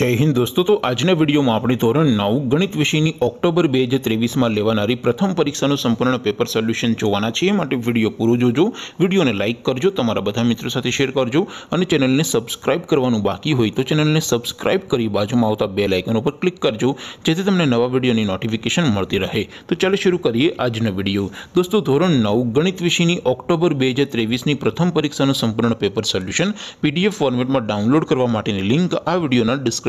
જય હિન્દ દોસ્તો તો આજ ને વિડિયો માં આપની ધોરણ 9 ગણિત વિષય ની ઓક્ટોબર 2023 માં લેવાનારી પ્રથમ પરીક્ષા નું સંપૂર્ણ પેપર સોલ્યુશન જોવાના છે માટે વિડિયો પૂરો જોજો વિડિયોને લાઈક કરજો તમારા બધા મિત્રો સાથે શેર કરજો અને ચેનલ ને સબસ્ક્રાઇબ કરવાનું બાકી હોય તો ચેનલ ને સબસ્ક્રાઇબ કરી બાજુમાં આવતા બેલ આઇકન ઉપર ક્લિક કરજો જેથી તમને નવા વિડિયો ની નોટિફિકેશન મળતી રહે તો ચાલો શરૂ કરીએ આજ નો વિડિયો દોસ્તો ધોરણ 9 ગણિત વિષય ની ઓક્ટોબર 2023 ની પ્રથમ પરીક્ષા નું સંપૂર્ણ પેપર સોલ્યુશન પીડીએફ ફોર્મેટ માં ડાઉનલોડ કરવા માટેની લિંક આ વિડિયો ના ડિસ્ક્રિપ્શન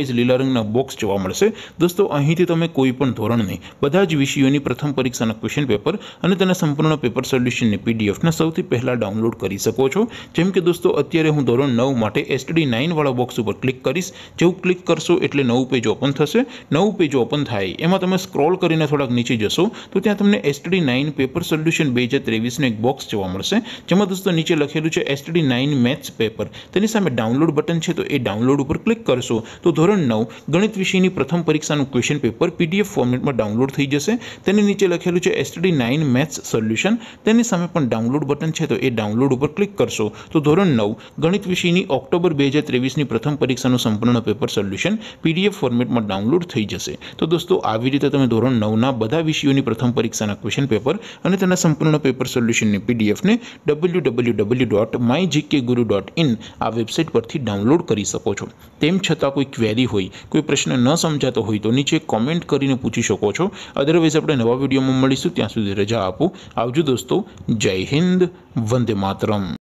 ઈસ લર્નિંગ નો બોક્સ જોવા મળશે દોસ્તો અહીંથી તમે કોઈ પણ ધોરણની બધા જ વિષયોની પ્રથમ પરીક્ષાના ક્વેશ્ચન પેપર અને તેના સંપૂર્ણનો પેપર સોલ્યુશનની પીડીએફનો સૌથી પહેલા ડાઉનલોડ કરી શકો છો જેમ કે દોસ્તો અત્યારે હું ધોરણ 9 માટે STD 9 વાળો બોક્સ ઉપર ક્લિક કરીશ જે હું ક્લિક કરશું એટલે નવું પેજ ઓપન થશે નવું પેજ ઓપન થાય એમાં તમે સ્ક્રોલ કરીને થોડક નીચે જશો તો ત્યાં તમને STD 9 પેપર સોલ્યુશન 2023 નો એક બોક્સ જોવા મળશે જેમાં દોસ્તો નીચે લખેલું છે STD 9 मैथ्स પેપર તેની સામે ડાઉનલોડ બટન છે તો એ ડાઉનલોડ ઉપર ક્લિક કરશું તો ધોરણ 9 ગણિત વિષયની પ્રથમ પરીક્ષાનું ક્વેશ્ચન પેપર પીડીએફ ફોર્મેટમાં ડાઉનલોડ થઈ જશે તેની નીચે લખેલું છે STD 9 मैथ्स સોલ્યુશન તેની સામે પણ ડાઉનલોડ બટન છે તો એ ડાઉનલોડ ઉપર ક્લિક કરશો તો ધોરણ 9 ગણિત વિષયની ઓક્ટોબર 2023 ની પ્રથમ પરીક્ષાનું સંપૂર્ણ પેપર સોલ્યુશન પીડીએફ ફોર્મેટમાં ડાઉનલોડ થઈ જશે તો દોસ્તો આવી રીતે તમે ધોરણ 9 ના બધા વિષયોની પ્રથમ પરીક્ષાના ક્વેશ્ચન પેપર અને તેના સંપૂર્ણના પેપર સોલ્યુશનની પીડીએફ ને www.mygkguru.in આ વેબસાઈટ પરથી ડાઉનલોડ કરી શકો છો તેમ છતાં કોઈ ક્વે હોઈ કોઈ પ્રશ્ન ન સમજાતો હોય તો નીચે કમેન્ટ કરીને પૂછી શકો છો અધરવાઈસ આપણે નવા વિડિયોમાં મળીશું ત્યાં સુધી રજા આપું આવજો દોસ્તો જય હિન્દ વંદે માતરમ